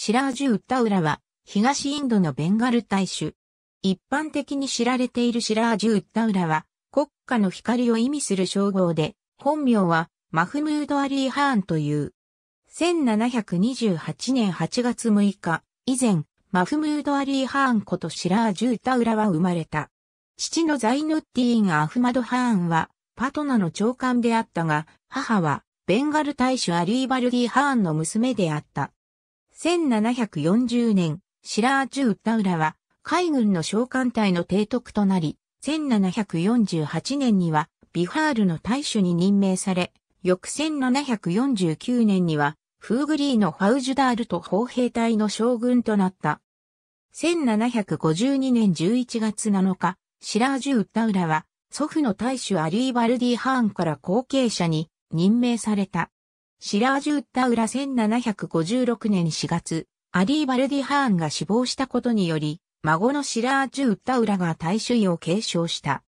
シラージュ・ウッタウラは、東インドのベンガル大種。一般的に知られているシラージュ・ウッタウラは、国家の光を意味する称号で、本名は、マフムード・アリー・ハーンという。1728年8月6日、以前、マフムード・アリー・ハーンことシラージュ・ウッタウラは生まれた。父のザイヌッティーン・アフマド・ハーンは、パトナの長官であったが、母は、ベンガル大使アリーバルギー・ハーンの娘であった。1740年、シラーチュ・ウッタウラは海軍の召喚隊の提督となり、1748年にはビハールの大使に任命され、翌1749年にはフーグリーのファウジュダールと砲兵隊の将軍となった。1752年11月7日、シラージュ・ウッタウラは祖父の大使アリー・バルディ・ハーンから後継者に任命された。シラージュ・ウッタウラ1756年4月、アリー・バルディハーンが死亡したことにより、孫のシラージュ・ウッタウラが大衆位を継承した。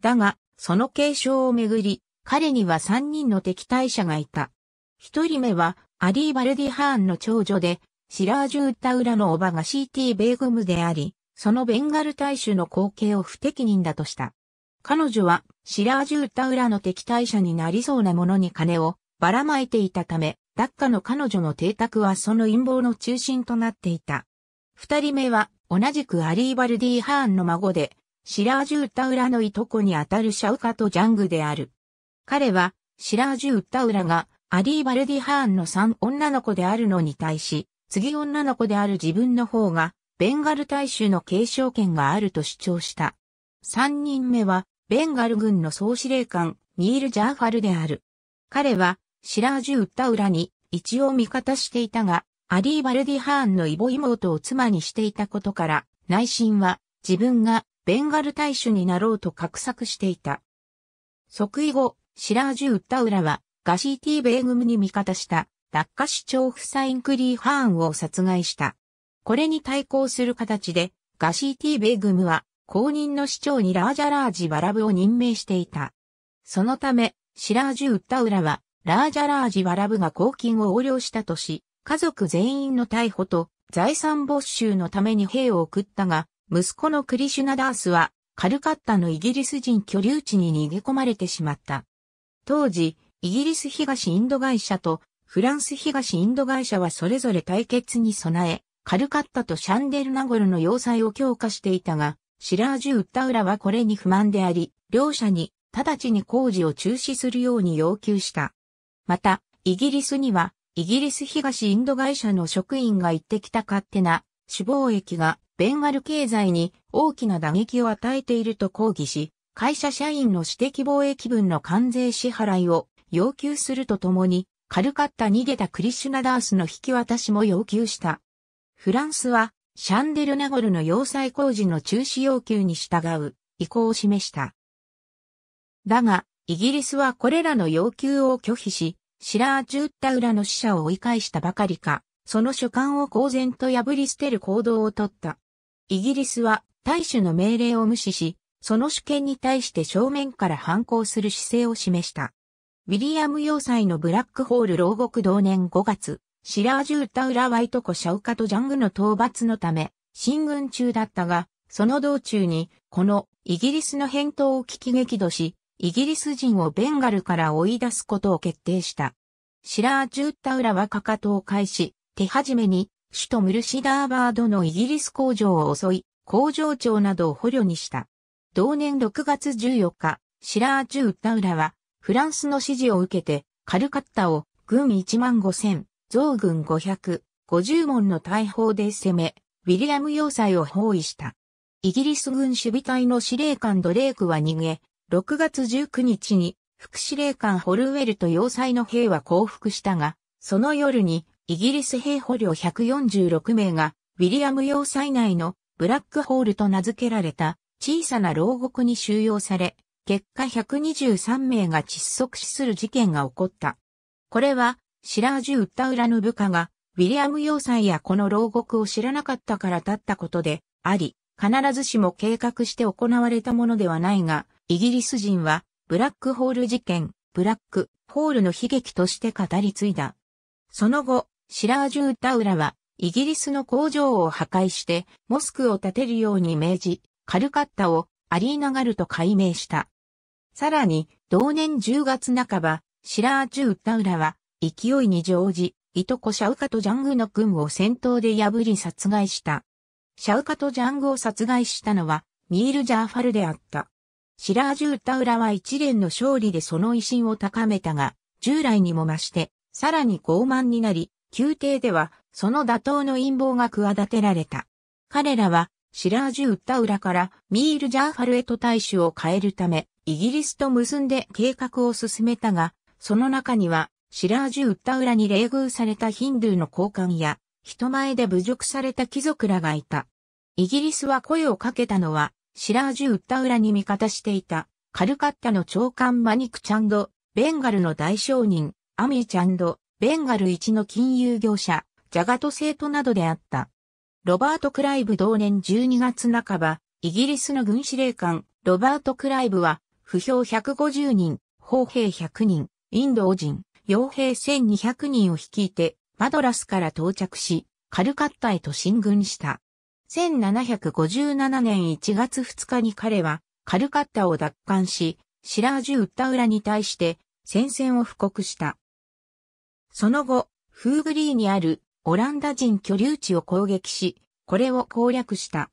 だが、その継承をめぐり、彼には3人の敵対者がいた。一人目は、アリー・バルディハーンの長女で、シラージュ・ウッタウラの叔母が CT・ ベーグムであり、そのベンガル大衆の後継を不適任だとした。彼女は、シラージュ・ウッタウラの敵対者になりそうなものに金をばらまいていたため、ダッカの彼女の邸宅はその陰謀の中心となっていた。二人目は、同じくアリーバルディ・ハーンの孫で、シラージュ・ウッタウラのいとこにあたるシャウカとジャングである。彼は、シラージュ・ウッタウラが、アリーバルディ・ハーンの三女の子であるのに対し、次女の子である自分の方が、ベンガル大衆の継承権があると主張した。三人目は、ベンガル軍の総司令官、ミール・ジャーファルである。彼は、シラージュ・ウッタウラに一応味方していたが、アリー・バルディハーンのイボ妹を妻にしていたことから、内心は自分がベンガル大使になろうと画策していた。即位後、シラージュ・ウッタウラはガシーティ・ベーグムに味方したダッカ市長フサイン・クリー・ハーンを殺害した。これに対抗する形でガシーティ・ベーグムは公認の市長にラージャラージ・バラブを任命していた。そのため、シラージュ・ウッタウラはラージャラージ・ワラブが公金を横領したとし、家族全員の逮捕と財産没収のために兵を送ったが、息子のクリシュナダースは、カルカッタのイギリス人居留地に逃げ込まれてしまった。当時、イギリス東インド会社とフランス東インド会社はそれぞれ対決に備え、カルカッタとシャンデルナゴルの要塞を強化していたが、シラージュ・ウッタウラはこれに不満であり、両者に直ちに工事を中止するように要求した。また、イギリスには、イギリス東インド会社の職員が行ってきた勝手な死亡液がベンガル経済に大きな打撃を与えていると抗議し、会社社員の私的貿易分の関税支払いを要求するとともに、軽かった逃げたクリシュナダースの引き渡しも要求した。フランスは、シャンデルナゴルの要塞工事の中止要求に従う意向を示した。だが、イギリスはこれらの要求を拒否し、シラージュッタウラの死者を追い返したばかりか、その書簡を公然と破り捨てる行動をとった。イギリスは大衆の命令を無視し、その主権に対して正面から反抗する姿勢を示した。ウィリアム要塞のブラックホール牢獄同年5月、シラージュータウラワイトコシャウカとジャングの討伐のため、進軍中だったが、その道中に、このイギリスの返答を聞き激怒し、イギリス人をベンガルから追い出すことを決定した。シラー・ジュッタウラはかかとを返し、手始めに首都ムルシダーバードのイギリス工場を襲い、工場長などを捕虜にした。同年6月14日、シラー・ジュッタウラはフランスの指示を受けてカルカッタを軍1万5千、増軍500、50門の大砲で攻め、ウィリアム要塞を包囲した。イギリス軍守備隊の司令官ドレークは逃げ、6月19日に副司令官ホルウェルと要塞の兵は降伏したが、その夜にイギリス兵捕虜146名がウィリアム要塞内のブラックホールと名付けられた小さな牢獄に収容され、結果123名が窒息死する事件が起こった。これはシラージュ・ウッタウラの部下がウィリアム要塞やこの牢獄を知らなかったから立ったことであり、必ずしも計画して行われたものではないが、イギリス人は、ブラックホール事件、ブラックホールの悲劇として語り継いだ。その後、シラージュータウラは、イギリスの工場を破壊して、モスクを建てるように命じ、カルカッタをアリーナガルと改名した。さらに、同年10月半ば、シラージュータウラは、勢いに乗じ、いとこシャウカとジャングの軍を戦闘で破り殺害した。シャウカとジャングを殺害したのは、ミール・ジャーファルであった。シラージュータウラは一連の勝利でその威信を高めたが、従来にも増して、さらに傲慢になり、宮廷では、その打倒の陰謀が企てられた。彼らは、シラージュータウラからミール・ジャーファルエト大使を変えるため、イギリスと結んで計画を進めたが、その中には、シラージュータウラに冷遇されたヒンドゥーの高官や、人前で侮辱された貴族らがいた。イギリスは声をかけたのは、シラージュ・ウッタウラに味方していた、カルカッタの長官マニク・チャンド、ベンガルの大商人、アミー・チャンド、ベンガル一の金融業者、ジャガト生徒などであった。ロバート・クライブ同年12月半ば、イギリスの軍司令官、ロバート・クライブは、不評150人、砲兵100人、インド人、傭兵1200人を率いて、マドラスから到着し、カルカッタへと進軍した。1757年1月2日に彼はカルカッタを奪還し、シラージュ・ウッタウラに対して戦線を布告した。その後、フーグリーにあるオランダ人居留地を攻撃し、これを攻略した。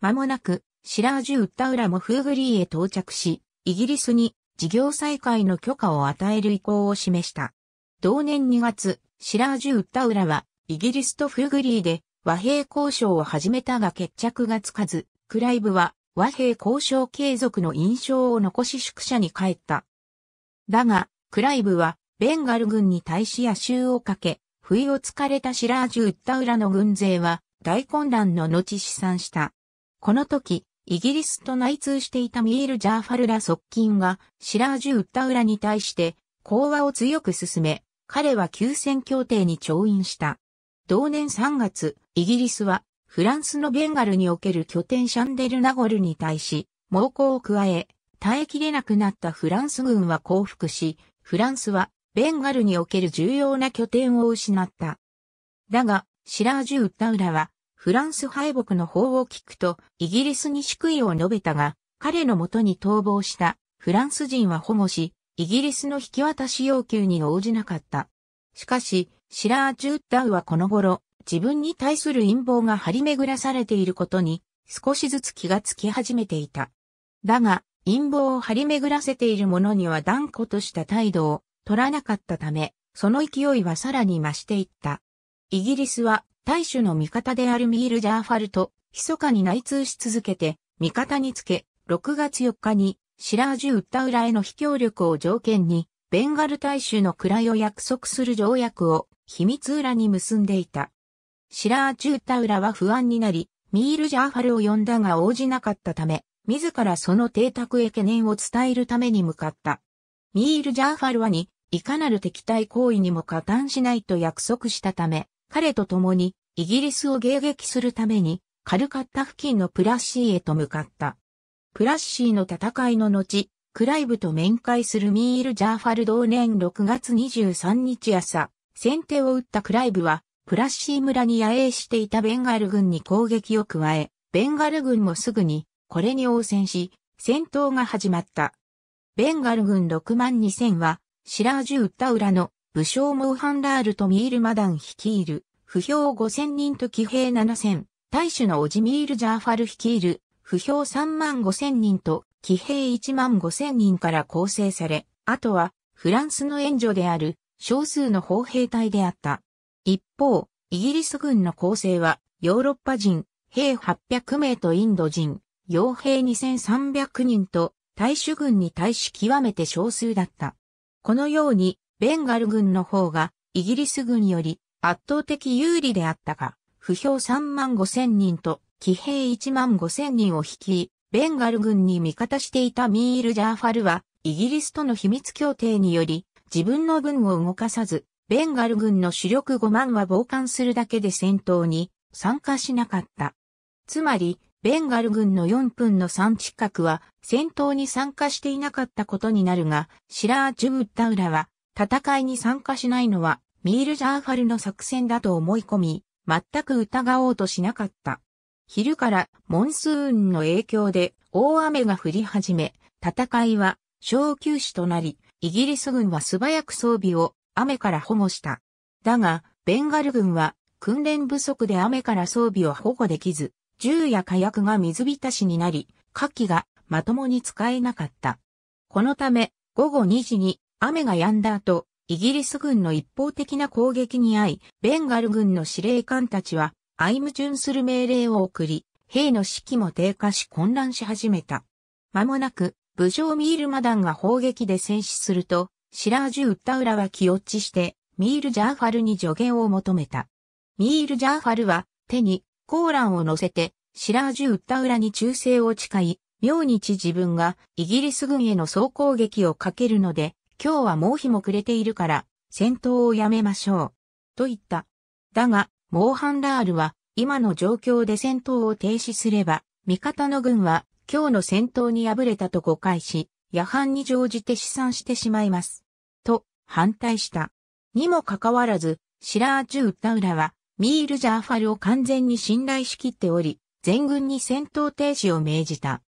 間もなく、シラージュ・ウッタウラもフーグリーへ到着し、イギリスに事業再開の許可を与える意向を示した。同年2月、シラージュ・ウッタウラは、イギリスとフーグリーで和平交渉を始めたが決着がつかず、クライブは和平交渉継続の印象を残し宿舎に帰った。だが、クライブはベンガル軍に対し野襲をかけ、不意をつかれたシラージュ・ウッタウラの軍勢は大混乱の後試算した。この時、イギリスと内通していたミール・ジャーファルラ側近がシラージュ・ウッタウラに対して講和を強く進め、彼は休戦協定に調印した。同年3月、イギリスはフランスのベンガルにおける拠点シャンデルナゴルに対し、猛攻を加え、耐えきれなくなったフランス軍は降伏し、フランスはベンガルにおける重要な拠点を失った。だが、シラージュ・ウッタウラは、フランス敗北の方を聞くと、イギリスに祝意を述べたが、彼のもとに逃亡したフランス人は保護し、イギリスの引き渡し要求に応じなかった。しかし、シラー・ジュッダウはこの頃、自分に対する陰謀が張り巡らされていることに、少しずつ気がつき始めていた。だが、陰謀を張り巡らせている者には断固とした態度を取らなかったため、その勢いはさらに増していった。イギリスは、大衆の味方であるミール・ジャーファルと、密かに内通し続けて、味方につけ、6月4日に、シラージュ・ウッタウラへの非協力を条件に、ベンガル大衆の位を約束する条約を秘密裏に結んでいた。シラーチュータウラは不安になり、ミール・ジャーファルを呼んだが応じなかったため、自らその邸宅へ懸念を伝えるために向かった。ミール・ジャーファルはに、いかなる敵対行為にも加担しないと約束したため、彼と共に、イギリスを迎撃するために、カルカッタ付近のプラッシーへと向かった。プラッシーの戦いの後、クライブと面会するミール・ジャーファル同年6月23日朝、先手を打ったクライブは、プラッシー村に野営していたベンガル軍に攻撃を加え、ベンガル軍もすぐに、これに応戦し、戦闘が始まった。ベンガル軍6万2000は、シラージュ・ウッタウラの武将モーハンラールとミール・マダン率いる、不評5000人と騎兵7000、大主のオジミール・ジャーファル率いる、不評3万5000人と騎兵1万5000人から構成され、あとはフランスの援助である少数の砲兵隊であった。一方、イギリス軍の構成は、ヨーロッパ人、兵800名とインド人、傭兵2300人と、大衆軍に対し極めて少数だった。このように、ベンガル軍の方が、イギリス軍より圧倒的有利であったが、不評3万5千人と、騎兵1万5千人を率い、ベンガル軍に味方していたミール・ジャーファルは、イギリスとの秘密協定により、自分の軍を動かさず、ベンガル軍の主力5万は傍観するだけで戦闘に参加しなかった。つまり、ベンガル軍の4分の3近くは戦闘に参加していなかったことになるが、シラー・ジュブッダウラは戦いに参加しないのはミール・ジャーファルの作戦だと思い込み、全く疑おうとしなかった。昼からモンスーンの影響で大雨が降り始め、戦いは小休止となり、イギリス軍は素早く装備を雨から保護した。だが、ベンガル軍は訓練不足で雨から装備を保護できず、銃や火薬が水浸しになり、火器がまともに使えなかった。このため、午後2時に雨が止んだ後、イギリス軍の一方的な攻撃に遭い、ベンガル軍の司令官たちは、相矛盾する命令を送り、兵の士気も低下し混乱し始めた。間もなく、武将ミールマダンが砲撃で戦死すると、シラージュ・ウッタウラは気落ちして、ミール・ジャーファルに助言を求めた。ミール・ジャーファルは、手に、コーランを乗せて、シラージュ・ウッタウラに忠誠を誓い、明日自分がイギリス軍への総攻撃をかけるので、今日はもう日も暮れているから、戦闘をやめましょう。と言った。だが、モーハンラールは、今の状況で戦闘を停止すれば、味方の軍は今日の戦闘に敗れたと誤解し、夜半に乗じて試算してしまいます。と、反対した。にもかかわらず、シラージュ・ウッタウラは、ミール・ジャーファルを完全に信頼しきっており、全軍に戦闘停止を命じた。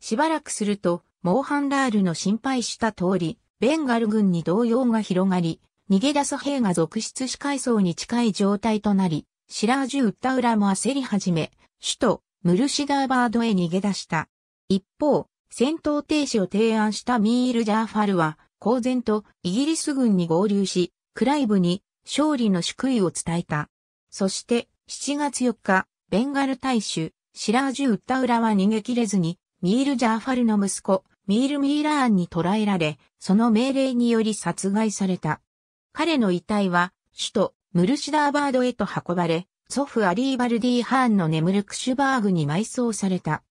しばらくすると、モーハンラールの心配した通り、ベンガル軍に動揺が広がり、逃げ出す兵が続出し階層に近い状態となり、シラージュ・ウッタウラも焦り始め、首都、ムルシダーバードへ逃げ出した。一方、戦闘停止を提案したミール・ジャーファルは、公然とイギリス軍に合流し、クライブに勝利の祝意を伝えた。そして7月4日、ベンガル大衆、シラージュ・ウッタウラは逃げ切れずに、ミール・ジャーファルの息子、ミール・ミーラーンに捕らえられ、その命令により殺害された。彼の遺体は、首都、ムルシダーバードへと運ばれ、祖父アリーバルディ・ハーンの眠るクシュバーグに埋葬された。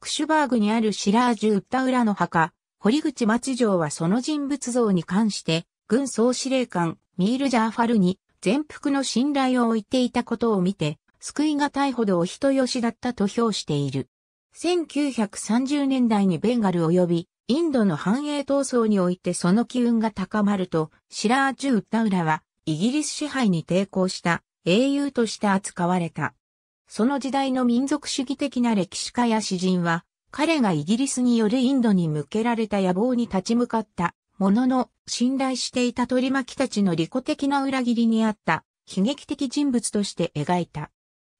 クシュバーグにあるシラージュ・ウッタウラの墓、堀口町城はその人物像に関して、軍総司令官、ミール・ジャーファルに、全幅の信頼を置いていたことを見て、救いがたいほどお人よしだったと評している。1930年代にベンガル及び、インドの繁栄闘争においてその機運が高まると、シラージュ・ウッタウラは、イギリス支配に抵抗した英雄として扱われた。その時代の民族主義的な歴史家や詩人は、彼がイギリスによるインドに向けられた野望に立ち向かったものの、信頼していた取り巻きたちの利己的な裏切りにあった悲劇的人物として描いた。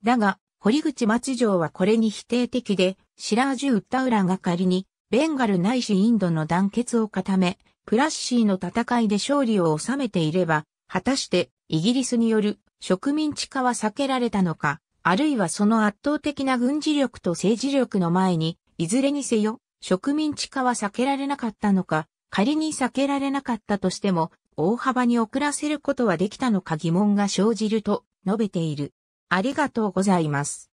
だが、堀口松城はこれに否定的で、シラージュ・ウッタウラが仮に、ベンガルないしインドの団結を固め、プラッシーの戦いで勝利を収めていれば、果たしてイギリスによる植民地化は避けられたのか、あるいはその圧倒的な軍事力と政治力の前に、いずれにせよ、植民地化は避けられなかったのか、仮に避けられなかったとしても、大幅に遅らせることはできたのか疑問が生じると述べている。ありがとうございます。